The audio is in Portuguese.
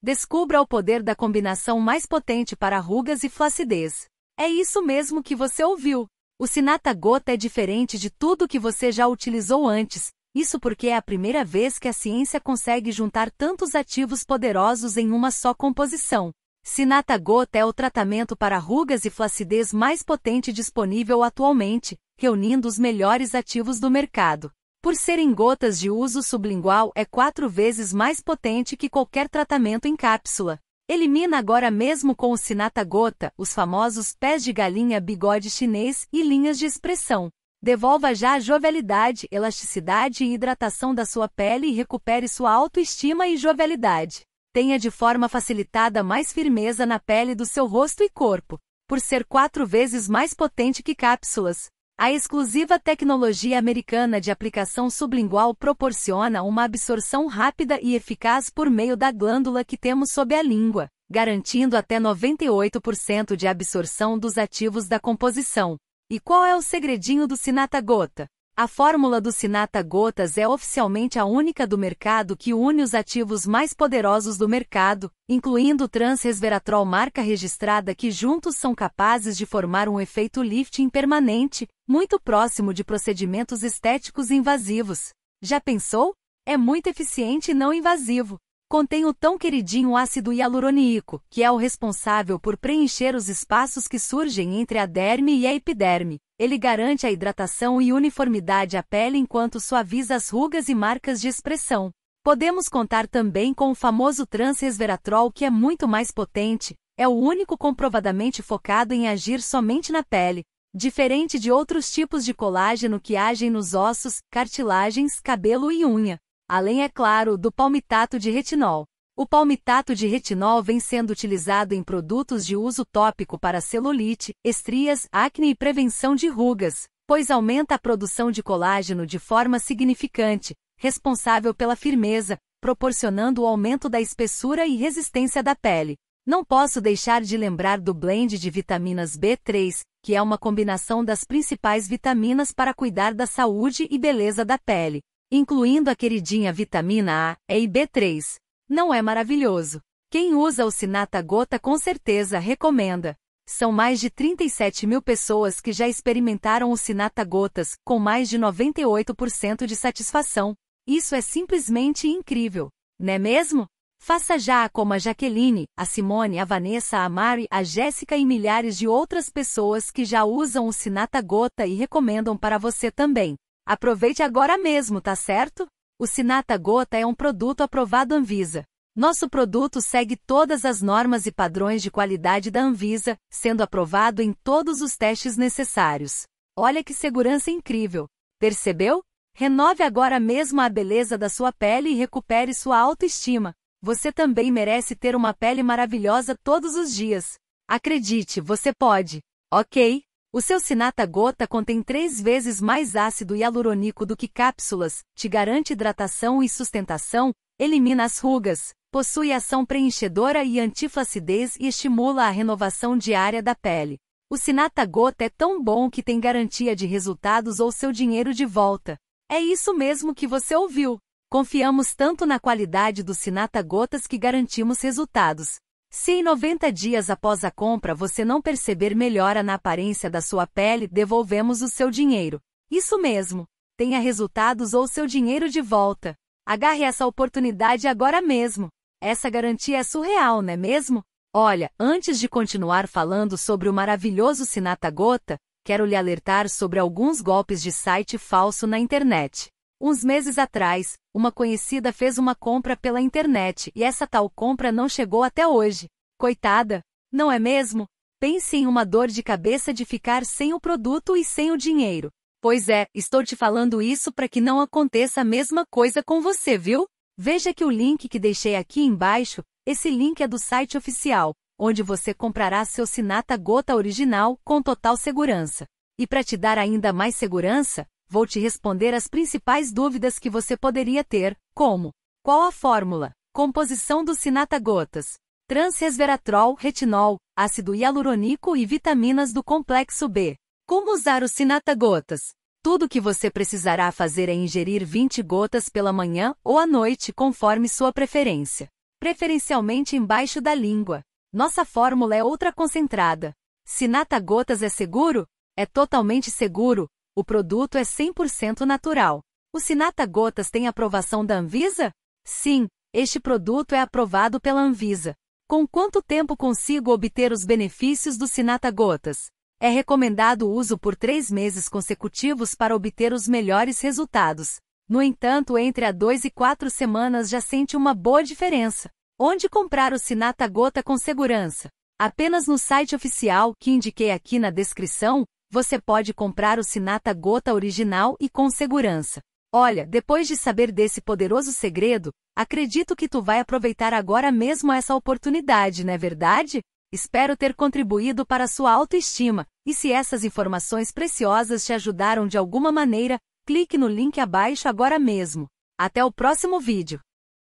Descubra o poder da combinação mais potente para rugas e flacidez. É isso mesmo que você ouviu. O Sinata Gota é diferente de tudo que você já utilizou antes, isso porque é a primeira vez que a ciência consegue juntar tantos ativos poderosos em uma só composição. Sinata Gota é o tratamento para rugas e flacidez mais potente disponível atualmente, reunindo os melhores ativos do mercado. Por serem gotas de uso sublingual, é quatro vezes mais potente que qualquer tratamento em cápsula. Elimina agora mesmo com o Sinata Gota os famosos pés de galinha, bigode chinês e linhas de expressão. Devolva já a jovialidade, elasticidade e hidratação da sua pele e recupere sua autoestima e jovialidade. Tenha de forma facilitada mais firmeza na pele do seu rosto e corpo. Por ser quatro vezes mais potente que cápsulas, a exclusiva tecnologia americana de aplicação sublingual proporciona uma absorção rápida e eficaz por meio da glândula que temos sob a língua, garantindo até 98% de absorção dos ativos da composição. E qual é o segredinho do Sinata Gota? A fórmula do Sinata Gotas é oficialmente a única do mercado que une os ativos mais poderosos do mercado, incluindo o transresveratrol marca registrada que juntos são capazes de formar um efeito lifting permanente, muito próximo de procedimentos estéticos invasivos. Já pensou? É muito eficiente e não invasivo contém o tão queridinho ácido hialuroníaco, que é o responsável por preencher os espaços que surgem entre a derme e a epiderme. Ele garante a hidratação e uniformidade à pele enquanto suaviza as rugas e marcas de expressão. Podemos contar também com o famoso transresveratrol que é muito mais potente, é o único comprovadamente focado em agir somente na pele, diferente de outros tipos de colágeno que agem nos ossos, cartilagens, cabelo e unha além, é claro, do palmitato de retinol. O palmitato de retinol vem sendo utilizado em produtos de uso tópico para celulite, estrias, acne e prevenção de rugas, pois aumenta a produção de colágeno de forma significante, responsável pela firmeza, proporcionando o aumento da espessura e resistência da pele. Não posso deixar de lembrar do blend de vitaminas B3, que é uma combinação das principais vitaminas para cuidar da saúde e beleza da pele incluindo a queridinha vitamina A, E e B3. Não é maravilhoso? Quem usa o Sinata Gota com certeza recomenda. São mais de 37 mil pessoas que já experimentaram o Sinata Gotas, com mais de 98% de satisfação. Isso é simplesmente incrível, né mesmo? Faça já como a Jaqueline, a Simone, a Vanessa, a Mari, a Jéssica e milhares de outras pessoas que já usam o Sinata Gota e recomendam para você também. Aproveite agora mesmo, tá certo? O Sinata Gota é um produto aprovado Anvisa. Nosso produto segue todas as normas e padrões de qualidade da Anvisa, sendo aprovado em todos os testes necessários. Olha que segurança incrível! Percebeu? Renove agora mesmo a beleza da sua pele e recupere sua autoestima. Você também merece ter uma pele maravilhosa todos os dias. Acredite, você pode. Ok? O seu Sinata Gota contém três vezes mais ácido hialurônico do que cápsulas, te garante hidratação e sustentação, elimina as rugas, possui ação preenchedora e antiflacidez e estimula a renovação diária da pele. O Sinata Gota é tão bom que tem garantia de resultados ou seu dinheiro de volta. É isso mesmo que você ouviu. Confiamos tanto na qualidade do Sinata Gotas que garantimos resultados. Se em 90 dias após a compra você não perceber melhora na aparência da sua pele, devolvemos o seu dinheiro. Isso mesmo. Tenha resultados ou seu dinheiro de volta. Agarre essa oportunidade agora mesmo. Essa garantia é surreal, não é mesmo? Olha, antes de continuar falando sobre o maravilhoso Sinata Gota, quero lhe alertar sobre alguns golpes de site falso na internet. Uns meses atrás, uma conhecida fez uma compra pela internet e essa tal compra não chegou até hoje. Coitada, não é mesmo? Pense em uma dor de cabeça de ficar sem o produto e sem o dinheiro. Pois é, estou te falando isso para que não aconteça a mesma coisa com você, viu? Veja que o link que deixei aqui embaixo, esse link é do site oficial, onde você comprará seu Sinata Gota original com total segurança. E para te dar ainda mais segurança, Vou te responder as principais dúvidas que você poderia ter, como: qual a fórmula, composição dos sinatagotas, transresveratrol, retinol, ácido hialurônico e vitaminas do complexo B. Como usar os sinatagotas? Tudo o que você precisará fazer é ingerir 20 gotas pela manhã ou à noite, conforme sua preferência, preferencialmente embaixo da língua. Nossa fórmula é outra concentrada. Sinata gotas é seguro? É totalmente seguro, o produto é 100% natural. O Sinata Gotas tem aprovação da Anvisa? Sim, este produto é aprovado pela Anvisa. Com quanto tempo consigo obter os benefícios do Sinata Gotas? É recomendado o uso por três meses consecutivos para obter os melhores resultados. No entanto, entre a 2 e 4 semanas já sente uma boa diferença. Onde comprar o Sinata Gota com segurança? Apenas no site oficial, que indiquei aqui na descrição, você pode comprar o Sinata Gota original e com segurança. Olha, depois de saber desse poderoso segredo, acredito que tu vai aproveitar agora mesmo essa oportunidade, não é verdade? Espero ter contribuído para sua autoestima, e se essas informações preciosas te ajudaram de alguma maneira, clique no link abaixo agora mesmo. Até o próximo vídeo!